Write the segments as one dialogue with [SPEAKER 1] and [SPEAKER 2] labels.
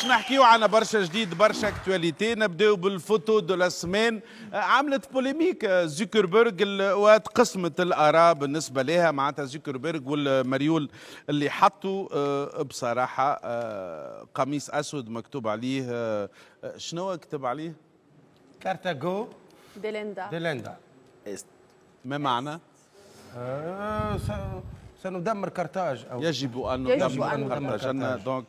[SPEAKER 1] باش نحكيو على برشا جديد برشا اكتواليتي نبداو بالفوتو دو لا سمين عملت بوليميك زوكربيرغ وتقسمت الاراء بالنسبه لها معناتها زوكربيرغ والمريول اللي حطوا آه، بصراحه آه، قميص اسود مكتوب عليه آه، شنو كتب عليه؟ كارتاغو ديليندا ديلندا ما معنى؟ سندمر كارتاج أو يجب أن ندمر كارتاج دونك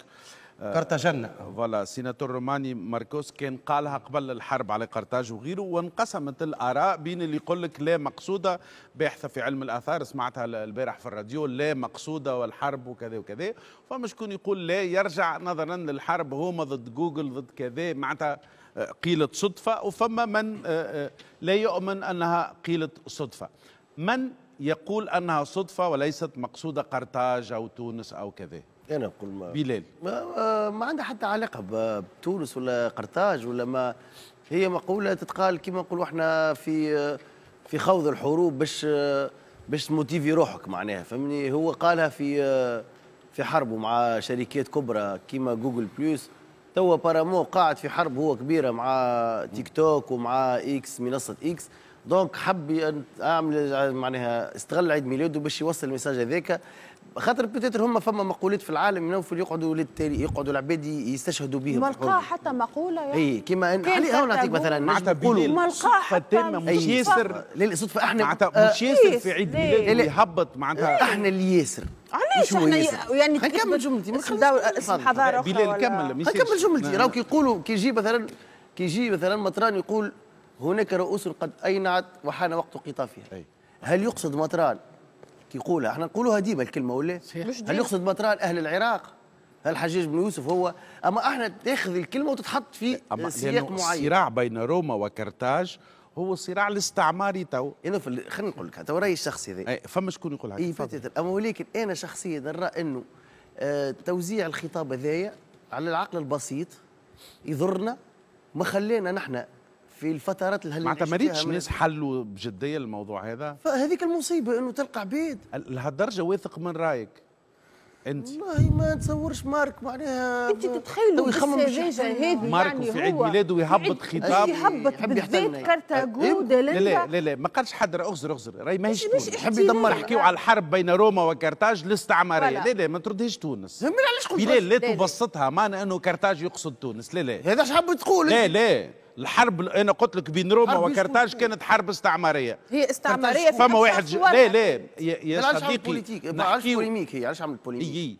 [SPEAKER 1] قرطاجنا فوالا سيناتور روماني ماركوس كان قالها قبل الحرب على قرطاج وغيره وانقسمت الاراء بين اللي يقول لك لا مقصوده باحثه في علم الاثار سمعتها البارح في الراديو لا مقصوده والحرب وكذا وكذا فما شكون يقول لا يرجع نظرا للحرب هما ضد جوجل ضد كذا معناتها آه، قيلت صدفة وفما من آه، آه، لا يؤمن أنها قيلت صدفة من يقول أنها صدفة وليست مقصودة قرطاج أو تونس أو كذا انا نقول بلال
[SPEAKER 2] ما, ما عندها حتى علاقه بتونس ولا قرطاج ولا ما هي مقوله تتقال كما نقولوا احنا في في خوض الحروب باش باش موتيفي روحك معناها فهمني هو قالها في في حربه مع شركات كبرى كيما جوجل بلس توا بارامو قاعد في حرب هو كبيره مع تيك توك ومع اكس منصه اكس دونك حب اعمل معناها استغل عيد ميلاده باش يوصل الميساج هذاك خاطر بتاتر هما فما مقولات في العالم ينوفل يقعدوا للتالي يقعدوا العباد يستشهدوا بهم ما لقاه حتى مقوله يعني اي كيما ان علي نعطيك مثلا معناتها بيقولوا ما لقاه حتى مش ياسر
[SPEAKER 1] للصدفه احنا معناتها آه، مش ياسر في عيد إيه. ميلاده يهبط معناتها احنا اللي ياسر
[SPEAKER 2] علاش احنا يعني نكمل جملتي اسم حضاره اخرى بلال كمل نكمل جملتي نعم. راهو كيقولوا كيجي كي يجي مثلا كي يجي مثلا مطران يقول هناك رؤوس قد أينعت وحان وقت قطافها أي. هل يقصد مطران كيقولها احنا نقولوها ديما الكلمة ولا هل يقصد مطران أهل العراق هل حجاج بن يوسف هو أما احنا
[SPEAKER 1] تاخذ الكلمة
[SPEAKER 2] وتتحط في
[SPEAKER 1] سياق معين الصراع بين روما وكرتاج هو الصراع الاستعماري تو انا خلينا نقول لك تو رايي الشخصي ذي فما شكون يقول هكذا اي اما
[SPEAKER 2] ولكن انا شخصيا نرى انه آه توزيع الخطاب هذايا على العقل البسيط يضرنا ما خلينا نحن في الفترات اللي معناتها ما ريتش الناس
[SPEAKER 1] حلوا بجديه الموضوع هذا فهذيك المصيبه انه تلقى عبيد لهالدرجه واثق من رايك انت والله ما نتصورش مارك معناها انت تتخيلوا يخمم هذه مارك يعني في عيد ميلاده يهبط خطاب
[SPEAKER 2] يهبط بالذات يعني. كارتا أه، جوده إيه؟ لا لا
[SPEAKER 1] لا لا ما قالش حد اغزر اغزر راهي ماهيش تونس يحب يدمر نحكيو على الحرب بين روما وكارتاج الاستعماريه لا لا ما تردهش تونس علاش بلال لا تبسطها معنى انه كارتاج يقصد تونس لا لا هذا اش تقول لا لا الحرب انا قلت لك بين روما وكرتاج كانت حرب استعماريه هي استعماريه في فما واحد ج... لا لا يا صديقي علاش بوليميك هي علاش عملت بوليميك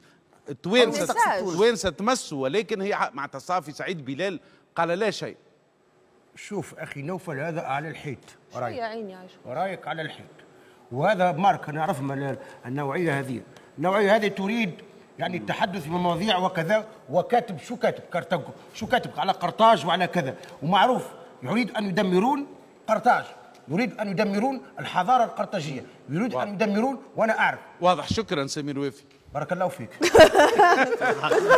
[SPEAKER 1] التوانسه التوانسه تمسوا ولكن هي مع تصافي سعيد بلال قال لا شيء شوف اخي نوفل هذا على الحيط
[SPEAKER 2] ورايك يا عيني ورايك على الحيط وهذا مارك نعرف النوعيه هذه النوعيه هذه تريد يعني التحدث بمواضيع وكذا وكاتب شو كاتب كارتاج شو كاتب على قرطاج وعلى كذا ومعروف يريد ان يدمرون قرطاج
[SPEAKER 1] يريد ان يدمرون الحضاره القرطاجيه يريد واضح. ان يدمرون وانا اعرف واضح شكرا سمير وافي بارك الله فيك على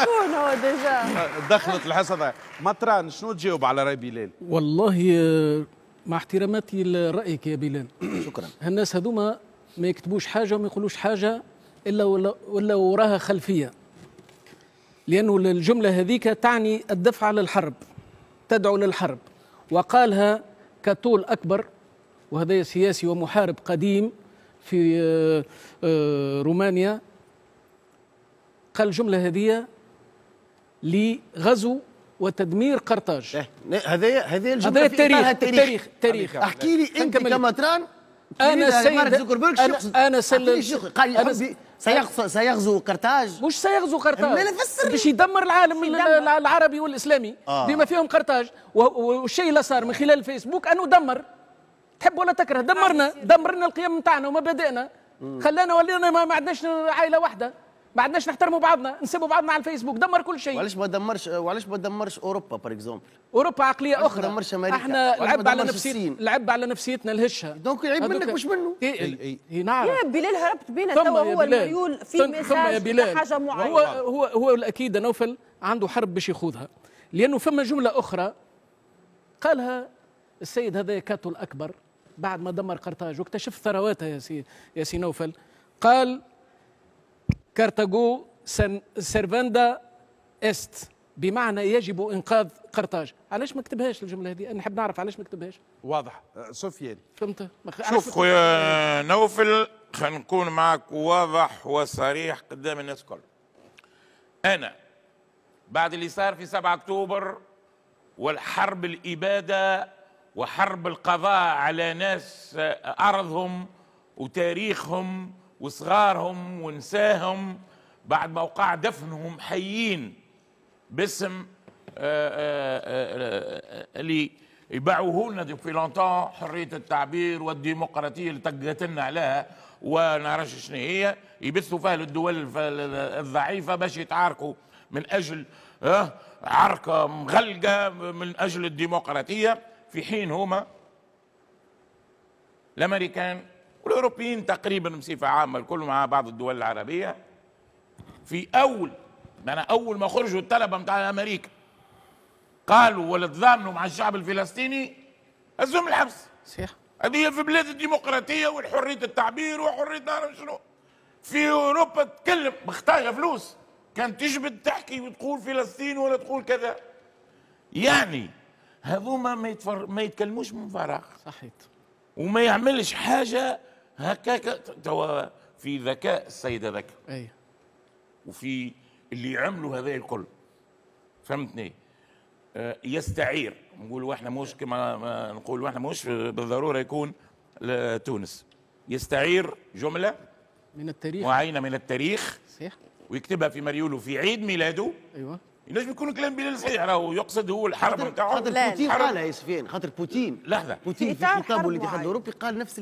[SPEAKER 1] شكون هو ديجا دخلت الحصه مطران شنو تجاوب على راي بلال والله آه،
[SPEAKER 3] مع احتراماتي لرايك يا بلال شكرا الناس هذوما ما يكتبوش حاجه وما يقولوش حاجه إلا ولا وراها خلفية لأنه الجملة هذيك تعني الدفع للحرب تدعو للحرب وقالها كاتول أكبر وهذا سياسي ومحارب قديم في آه، رومانيا قال الجملة هذه لغزو وتدمير قرطاج
[SPEAKER 1] هذا إيه، هذا
[SPEAKER 3] الجمله هذا التاريخ التاريخ التاريخ احكي
[SPEAKER 2] لي انت كمطران انا سيد زوكربيرغ شو يقصد؟
[SPEAKER 3] انا سيد قال يحب سيغزو سيغزو قرطاج مش سيغزو قرطاج فسر باش يدمر العالم يدمر. العربي والاسلامي آه. بما فيهم قرطاج والشيء اللي صار من خلال الفيسبوك انه دمر تحب ولا تكره دمرنا آه، دمرنا القيم نتاعنا ومبادئنا خلانا ولينا ما عندناش عائله واحده ما نحترموا بعضنا نسيبوا بعضنا على الفيسبوك دمر كل شيء وعلاش ما دمرش وعلاش ما دمرش اوروبا بار اكزومبل اوروبا عقليه اخرى ما دمرش امريكا احنا لعب على نفسيتنا لعب على نفسيتنا الهشه دونك العيب منك مش منه اي اي نعم يا بلال هربت بينا توا هو الميول في مساج حاجه معينه هو هو هو الاكيد نوفل عنده حرب باش يخوضها لانه فما جمله اخرى قالها السيد هذا كاتو الاكبر بعد ما دمر قرطاج واكتشف ثرواتها يا سي يا سي نوفل قال كارتاجو سيرفندا است بمعنى يجب انقاذ قرطاج علاش ما كتبهاش الجمله هذه نحب نعرف علاش ما كتبهاش
[SPEAKER 4] واضح سفيان أه، فهمت شوف خويا نوفل خلينا نكون معك واضح وصريح قدام الناس الكل انا بعد اللي صار في 7 اكتوبر والحرب الاباده وحرب القضاء على ناس أه، ارضهم وتاريخهم وصغارهم ونساهم بعد ما وقع دفنهم حيين باسم آه، آه، آه، اللي يبعوه لنا دوبي لونتون حريه التعبير والديمقراطيه اللي طقت لنا عليها ونعرفش شنو هي يبثوا فيها للدول الضعيفه باش يتعاركوا من اجل عركه مغلقه من اجل الديمقراطيه في حين هما الامريكان والاوروبيين تقريبا بصفه عامه الكل مع بعض الدول العربيه في اول انا اول ما خرجوا الطلبه نتاع امريكا قالوا ولا تضامنوا مع الشعب الفلسطيني هزهم الحبس صحيح هذه في بلاد الديمقراطيه وحريه التعبير وحريه شنو في اوروبا تكلم مختارها فلوس كان تجبد تحكي وتقول فلسطين ولا تقول كذا يعني هذوما ما, يتفر... ما يتكلموش من فراغ صحيح وما يعملش حاجه هكاك توا في ذكاء السيد هذاك اي وفي اللي عملوا هذا الكل فهمتني آه، يستعير نقولوا احنا مش كما نقولوا احنا مش بالضروره يكون لتونس يستعير جمله من التاريخ معينه من التاريخ صحيح ويكتبها في مريوله في عيد ميلاده ايوه ينجم يكون كلام بلال صحيح راهو يقصد هو الحرب نتاعو خاطر بوتين قالها يا
[SPEAKER 2] سفيان خاطر بوتين لحظه بوتين في خطابه للاتحاد الاوروبي قال نفس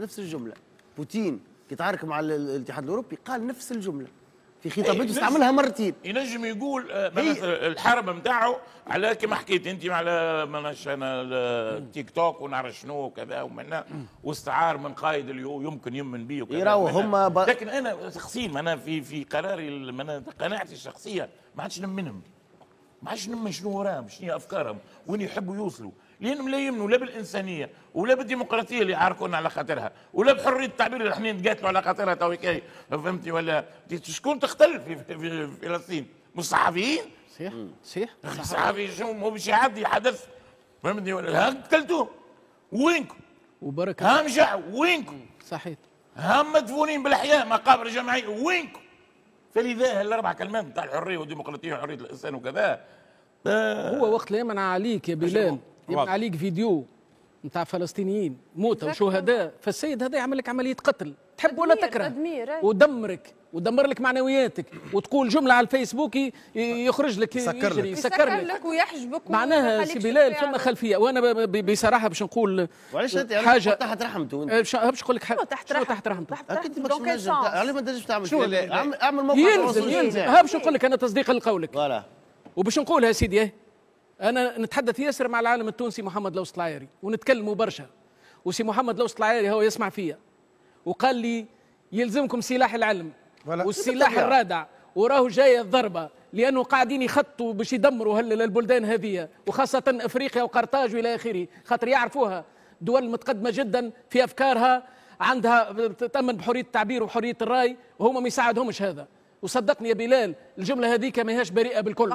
[SPEAKER 2] نفس الجمله بوتين كي تعارك مع الاتحاد الاوروبي قال نفس الجمله في اخي إيه، استعملها مرتين
[SPEAKER 4] ينجم إيه، يقول آه، إيه. الحرب نتاعه على كما حكيت انت على مناش انا التيك توك ونعرف شنو وكذا ومنا واستعار من قائد اليو يمكن يمن بيه وكذا يراو هما ب... لكن انا شخصيا انا في في قراري قناعتي الشخصيه ما عادش نمنهم ما عادش نمن شنو وراهم شنو افكارهم وين يحبوا يوصلوا لانهم لا يمنوا لا بالانسانيه ولا بالديمقراطيه اللي عاركونا على خاطرها ولا بحريه التعبير اللي احنا نتقاتلوا على خاطرها تو فهمتي ولا شكون تختل في فلسطين؟ الصحفيين؟ صحيح صحيح الصحفي شو مو باش يعدي حدث فهمتني ولا ها قتلتوه وينكم؟ وبركة ها مشى وينكم؟ صحيح هم مدفونين بالحياه مقابر جماعيه وينكم؟ فلذا الاربع كلمات نتاع الحريه والديمقراطيه وحريه الانسان وكذا
[SPEAKER 3] آه. هو وقت اللي يمنع عليك يا بلال يبنى عليك فيديو نتاع فلسطينيين موتى وشهداء فالسيد هذا يعمل لك عمليه قتل تحب ولا تكره ودمرك ودمر لك معنوياتك وتقول جمله على الفيسبوك يخرج لك يسكر لك يسكر لك
[SPEAKER 2] ويحجبك معناها سي بلال فما
[SPEAKER 3] خلفيه وانا بصراحه باش نقول وعلاش انت يعني حاجه تحت رحمته انت أه، باش نقول لك حاجه تحت رحمته تحت رحمته اكيد ما تنجمش علاش ما تنجمش تعمل اعمل موقف ينزل ينزل باش نقول لك انا تصديقا لقولك وباش نقولها سيدي انا نتحدث ياسر مع العالم التونسي محمد لوس العيري ونتكلموا برشا وسي محمد لوس العيري هو يسمع فيا وقال لي يلزمكم سلاح العلم والسلاح الرادع وراه جايه الضربه لانه قاعدين يخطوا باش يدمروا البلدان هذه وخاصه افريقيا وقرطاج والى اخره خاطر يعرفوها دول متقدمه جدا في افكارها عندها تامن بحريه التعبير وحريه الراي وهم ما يساعدهمش هذا وصدقني يا بلال الجمله هذيك ماهيش بريئه بالكل